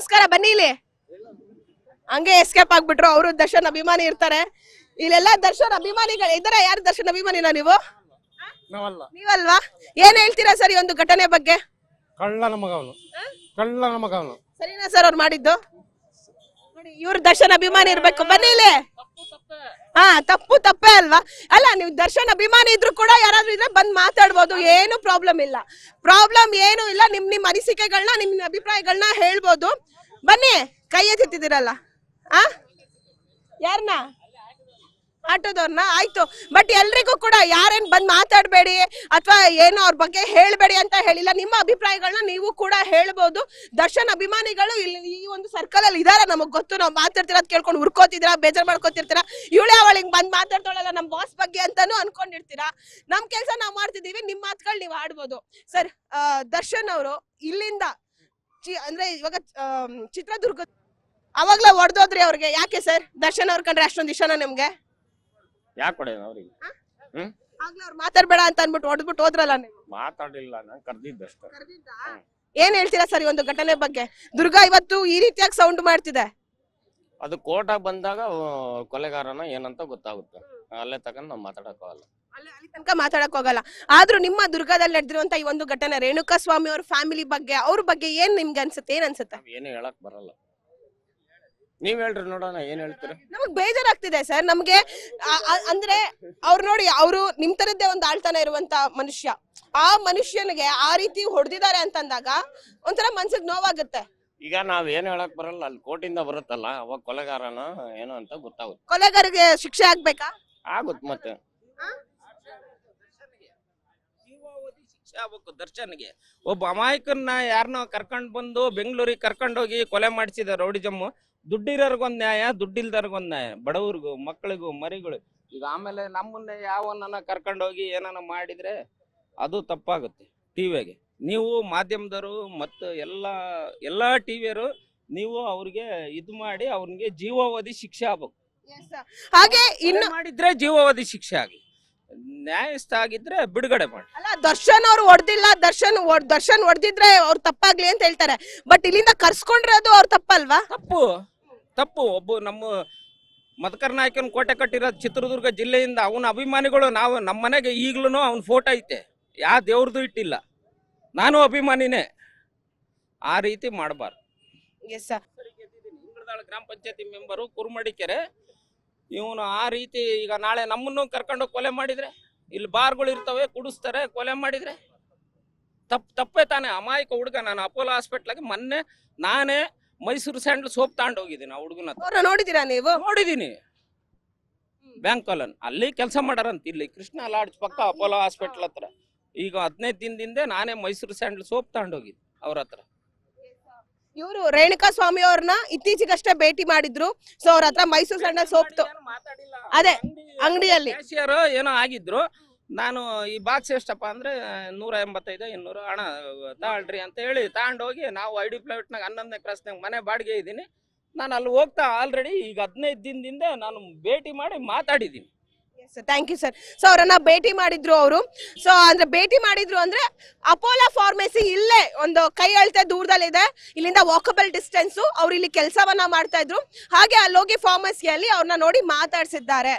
ನಮಸ್ಕಾರ ಬನ್ನಿ ಇಲ್ಲಿ ಹಂಗೆ ಎಸ್ಕೇಪ್ ಆಗ್ಬಿಟ್ರು ಅವರು ದರ್ಶನ್ ಅಭಿಮಾನಿ ಇರ್ತಾರೆ ಇಲ್ಲೆಲ್ಲ ದರ್ಶನ್ ಅಭಿಮಾನಿಗಳು ಇದರ ಯಾರು ದರ್ಶನ್ ಅಭಿಮಾನಿನ ನೀವು ನೀವಲ್ವಾ ಏನ್ ಹೇಳ್ತೀರಾ ಸರ್ ಈ ಒಂದು ಘಟನೆ ಬಗ್ಗೆ ಸರಿನಾ ಸರ್ ಅವ್ರು ಮಾಡಿದ್ದು ನೋಡಿ ಇವ್ರು ದರ್ಶನ್ ಅಭಿಮಾನಿ ಇರ್ಬೇಕು ಬನ್ನಿ ಇಲ್ಲಿ ಹಾ ತಪ್ಪು ತಪ್ಪೇ ಅಲ್ವಾ ಅಲ್ಲ ನೀವು ದರ್ಶನ್ ಅಭಿಮಾನಿ ಇದ್ರು ಕೂಡ ಯಾರಾದ್ರೂ ಇದ್ರೆ ಬಂದ್ ಮಾತಾಡ್ಬೋದು ಏನು ಪ್ರಾಬ್ಲಮ್ ಇಲ್ಲ ಪ್ರಾಬ್ಲಮ್ ಏನು ಇಲ್ಲ ನಿಮ್ ನಿಮ್ ಅನಿಸಿಕೆಗಳನ್ನ ನಿಮ್ ಅಭಿಪ್ರಾಯಗಳನ್ನ ಹೇಳ್ಬೋದು ಬನ್ನಿ ಕೈ ಎತ್ತಿದ್ದೀರಲ್ಲ ಆ ಯಾರನ್ನ ಆಟೋದವ್ರನ್ನ ಆಯ್ತು ಬಟ್ ಎಲ್ರಿಗೂ ಕೂಡ ಯಾರೇನ್ ಬಂದ್ ಮಾತಾಡಬೇಡಿ ಅಥವಾ ಏನು ಅವ್ರ ಬಗ್ಗೆ ಹೇಳಬೇಡಿ ಅಂತ ಹೇಳಿಲ್ಲ ನಿಮ್ಮ ಅಭಿಪ್ರಾಯಗಳನ್ನ ನೀವು ಕೂಡ ಹೇಳ್ಬೋದು ದರ್ಶನ್ ಅಭಿಮಾನಿಗಳು ಇಲ್ಲಿ ಈ ಒಂದು ಸರ್ಕಲ್ ಅಲ್ಲಿ ಇದಾರ ನಮಗ್ ಗೊತ್ತು ನಾವು ಮಾತಾಡ್ತಿರೋದ್ ಕೇಳ್ಕೊಂಡು ಹುರ್ಕೋತಿದ್ರ ಬೇಜಾರ್ ಮಾಡ್ಕೋತಿರ್ತೀರಾ ಇವಳೆ ಅವಳಿಗೆ ಬಂದ್ ಮಾತಾಡ್ತಾಳಲ್ಲ ನಮ್ಮ ಬಾಸ್ ಬಗ್ಗೆ ಅಂತಾನು ಅನ್ಕೊಂಡಿರ್ತೀರಾ ನಮ್ ಕೆಲ್ಸ ನಾವ್ ಮಾಡ್ತಿದೀವಿ ನಿಮ್ ಮಾತುಗಳು ನೀವು ಆಡ್ಬೋದು ಸರ್ ದರ್ಶನ್ ಅವರು ಇಲ್ಲಿಂದ ಅಂದ್ರೆ ಇವಾಗ ಚಿತ್ರದುರ್ಗ ಅವಾಗ್ಲೇ ಹೊಡೆದೋದ್ರಿ ಅವ್ರಿಗೆ ಯಾಕೆ ಸರ್ ದರ್ಶನ್ ಅವ್ರ ಕಂಡ್ರೆ ಅಷ್ಟೊಂದು ಇಷ್ಟನ ನಿಮ್ಗೆ ಯಾಕೆ ಅವ್ರಿಗೆ ಅವ್ರು ಮಾತಾಡ್ಬೇಡ ಅಂತ ಅನ್ಬಿಟ್ಟು ಹೊಡೆದ್ಬಿಟ್ಟು ಹೋದ್ರಲ್ಲ ನೀವು ಮಾತಾಡಿಲ್ಲ ನಾನು ಕರೆದಿದ್ದಷ್ಟೇ ಏನ್ ಹೇಳ್ತೀರಾ ಸರ್ ಈ ಒಂದು ಘಟನೆ ಬಗ್ಗೆ ದುರ್ಗಾ ಇವತ್ತು ಈ ರೀತಿಯಾಗಿ ಸೌಂಡ್ ಮಾಡ್ತಿದೆ ಅದು ಕೋರ್ಟ್ ಬಂದಾಗ ಕೊಲೆಗಾರನ ಏನಂತ ಗೊತ್ತಾಗುತ್ತೆ ಅಲ್ಲೇ ತಗೊಂಡು ನಾವು ಮಾತಾಡಕ್ಕಾಗಲ್ಲ ಅಲ್ಲಿ ಅಲ್ಲಿ ತನಕ ಮಾತಾಡಕ್ ಹೋಗಲ್ಲ ಆದ್ರೂ ನಿಮ್ಮ ದುರ್ಗದಲ್ಲಿ ನಡೆದಿರುವಂತ ಈ ಒಂದು ಘಟನೆ ರೇಣುಕ ಸ್ವಾಮಿ ಅವ್ರ ಫ್ಯಾಮಿಲಿ ಬಗ್ಗೆ ಅವ್ರ ಬಗ್ಗೆ ಏನ್ ನಿಮ್ಗೆ ಅನ್ಸುತ್ತೆ ಏನ್ ಅನ್ಸುತ್ತೆ ಏನು ಹೇಳಕ್ ಬರಲ್ಲ ನೀವ್ ಹೇಳ್ರಿ ನೋಡೋಣ ಏನ್ ಹೇಳ್ತೀರ ನಮಗ್ ಬೇಜಾರಾಗ್ತಿದೆ ಸರ್ ನಮ್ಗೆ ಅಂದ್ರೆ ಅವ್ರು ನೋಡಿ ಅವರು ನಿಮ್ ತರದ್ದೇ ಒಂದು ಆಳ್ತನ ಇರುವಂತ ಮನುಷ್ಯ ಆ ಮನುಷ್ಯನಿಗೆ ಆ ರೀತಿ ಹೊಡೆದಿದ್ದಾರೆ ಅಂತಂದಾಗ ಒಂಥರ ಮನ್ಸಿಗೆ ನೋವಾಗುತ್ತೆ ಈಗ ನಾವ್ ಏನ್ ಹೇಳಕ್ ಬರಲ್ಲ ಅಲ್ಲಿ ಕೋರ್ಟಿಂದ ಬರುತ್ತಲ್ಲ ಅವಾಗ ಕೊಲೆಗಾರನ ಏನು ಅಂತ ಗೊತ್ತಾಗುತ್ತೆ ಕೊಲೆಗಾರಿಗೆ ಶಿಕ್ಷೆ ಆಗ್ಬೇಕಾ ಆಗುತ್ತೆ ಮತ್ತೆ ಶಿಕ್ಷೆ ಆಗ್ಬೇಕು ದರ್ಶನ್ಗೆ ಒಬ್ಬ ಅಮಾಯಕನ್ನ ಯಾರನ್ನೋ ಕರ್ಕೊಂಡ್ ಬಂದು ಬೆಂಗಳೂರಿಗೆ ಕರ್ಕೊಂಡೋಗಿ ಕೊಲೆ ಮಾಡಿಸಿದ ಜಮ್ಮು ದುಡ್ಡಿರೋರ್ಗೊಂದ್ ನ್ಯಾಯ ದುಡ್ಡಿಲ್ದವ್ರಿಗೊಂದ್ ನ್ಯಾಯ ಬಡವ್ರಿಗೂ ಮಕ್ಕಳಿಗೂ ಮರಿಗಳು ಈಗ ಆಮೇಲೆ ನಮ್ಮನ್ನ ಯಾವನ್ನ ಕರ್ಕೊಂಡೋಗಿ ಏನನ್ನ ಮಾಡಿದ್ರೆ ಅದು ತಪ್ಪಾಗುತ್ತೆ ಟಿವಿಗೆ ನೀವು ಮಾಧ್ಯಮದವರು ಮತ್ತು ಎಲ್ಲ ಎಲ್ಲ ಟಿ ವಿಯರು ನೀವು ಅವ್ರಿಗೆ ಇದು ಮಾಡಿ ಅವ್ರಿಗೆ ಜೀವಾವಧಿ ಶಿಕ್ಷೆ ಆಗ್ಬೇಕು ಹಾಗೆ ಇನ್ನು ಮಾಡಿದ್ರೆ ಜೀವಾವಧಿ ಶಿಕ್ಷೆ ಆಗಲಿ ನ್ಯಾಯಸ್ಥ ಆಗಿದ್ರೆ ಬಿಡುಗಡೆ ಮಾಡಿ ಅಲ್ಲ ದರ್ಶನ್ ಅವ್ರು ಹೊಡೆದಿಲ್ಲ ದರ್ಶನ್ ದರ್ಶನ್ ಹೊಡೆದಿದ್ರೆ ಅವ್ರು ತಪ್ಪಾಗ್ಲಿ ಅಂತ ಹೇಳ್ತಾರೆ ಬಟ್ ಇಲ್ಲಿಂದ ಕರ್ಸ್ಕೊಂಡ್ರೆ ಅದು ಅವ್ರು ತಪ್ಪಲ್ವಾ ತಪ್ಪು ತಪ್ಪು ಒಬ್ಬ ನಮ್ಮ ಮದಕರ್ ನಾಯಕನ ಕೋಟೆ ಕಟ್ಟಿರೋ ಚಿತ್ರದುರ್ಗ ಜಿಲ್ಲೆಯಿಂದ ಅವನ ಅಭಿಮಾನಿಗಳು ನಾವು ನಮ್ಮ ಮನೆಗೆ ಈಗ್ಲೂ ಅವ್ನ ಫೋಟೋ ಐತೆ ಯಾವ ದೇವ್ರದ್ದು ಇಟ್ಟಿಲ್ಲ ನಾನು ಅಭಿಮಾನಿನೇ ಆ ರೀತಿ ಮಾಡಬಾರ್ದು ಸರ್ ಗ್ರಾಮ ಪಂಚಾಯತಿ ಮೆಂಬರು ಕುರುಮಡಿಕೆರೆ ಇವನು ಆ ರೀತಿ ಈಗ ನಾಳೆ ನಮ್ಮನ್ನು ಕರ್ಕೊಂಡು ಕೊಲೆ ಮಾಡಿದ್ರೆ ಇಲ್ಲಿ ಬಾರ್ಗಳು ಇರ್ತವೆ ಕುಡಿಸ್ತಾರೆ ಕೊಲೆ ಮಾಡಿದ್ರೆ ತಪ್ಪು ತಪ್ಪೇ ತಾನೆ ಅಮಾಯಕ ಹುಡುಗ ನಾನು ಅಪೋಲೋ ಹಾಸ್ಪಿಟ್ಲಾಗೆ ಮೊನ್ನೆ ನಾನೇ ಮೈಸೂರು ಸ್ಯಾಂಡಲ್ ಸೋಪ್ ತಗೊಂಡು ಹೋಗಿದ್ದೀನಿ ಆ ಹುಡುಗನ ನೋಡಿದ್ದೀರಾ ನೀವು ನೋಡಿದೀನಿ ಬ್ಯಾಂಕ್ ಅಲ್ಲಿ ಕೆಲಸ ಮಾಡಾರಂತ ಇಲ್ಲಿ ಕೃಷ್ಣ ಲಾಡ್ಜ್ ಪಕ್ಕ ಅಪೋಲೋ ಹಾಸ್ಪಿಟ್ಲ್ ಹತ್ರ ಈಗ ಹದಿನೈದು ದಿನದಿಂದ ನಾನೇ ಮೈಸೂರು ಸ್ಯಾಂಡಲ್ ಸೋಪ್ ತಗೊಂಡೋಗಿದ್ದೆ ಅವ್ರ ಹತ್ರ ಇವರು ರೇಣುಕಾ ಸ್ವಾಮಿ ಅವ್ರನ್ನ ಇತ್ತೀಚೆಗಷ್ಟೇ ಭೇಟಿ ಮಾಡಿದ್ರು ಸೊ ಅವ್ರ ಹತ್ರ ಮೈಸೂರು ಸ್ಯಾಂಡಲ್ ಸೋಪ್ ಅದೇ ಅಂಗಡಿಯಲ್ಲಿ ಏನೋ ಆಗಿದ್ರು ನಾನು ಈ ಬಾಕ್ಸ್ ಎಷ್ಟಪ್ಪ ಅಂದ್ರೆ ನೂರ ಎಂಬತ್ತೈದು ಇನ್ನೂರು ಹಣ ತಾಳ್ರಿ ಅಂತ ಹೇಳಿ ತಗೊಂಡೋಗಿ ನಾವು ಐ ಡಿ ನಾಗ ಹನ್ನೊಂದನೇ ಕ್ರಾಸ್ನಾಗ ಮನೆ ಬಾಡಿಗೆ ಇದ್ದೀನಿ ನಾನು ಅಲ್ಲಿ ಹೋಗ್ತಾ ಆಲ್ರೆಡಿ ಈಗ ಹದಿನೈದು ದಿನದಿಂದ ನಾನು ಭೇಟಿ ಮಾಡಿ ಮಾತಾಡಿದ್ದೀನಿ sir thank you sir so ಅವರನ್ನ ಭೇಟಿ ಮಾಡಿದ್ರು ಅವರು ಸೊ ಅಂದ್ರೆ ಭೇಟಿ ಮಾಡಿದ್ರು ಅಂದ್ರೆ ಅಪೋಲೋ ಫಾರ್ಮಸಿ ಇಲ್ಲೇ ಒಂದು ಕೈ ಅಳತೆ ದೂರದಲ್ಲಿದೆ ಇಲ್ಲಿಂದ ವಾಕಬಲ್ ಡಿಸ್ಟೆನ್ಸ್ ಅವ್ರು ಇಲ್ಲಿ ಕೆಲಸವನ್ನ ಮಾಡ್ತಾ ಇದ್ರು ಹಾಗೆ ಅಲ್ಲೋಗಿ ಫಾರ್ಮಸಿಯಲ್ಲಿ ಅವ್ರನ್ನ ನೋಡಿ ಮಾತಾಡ್ಸಿದ್ದಾರೆ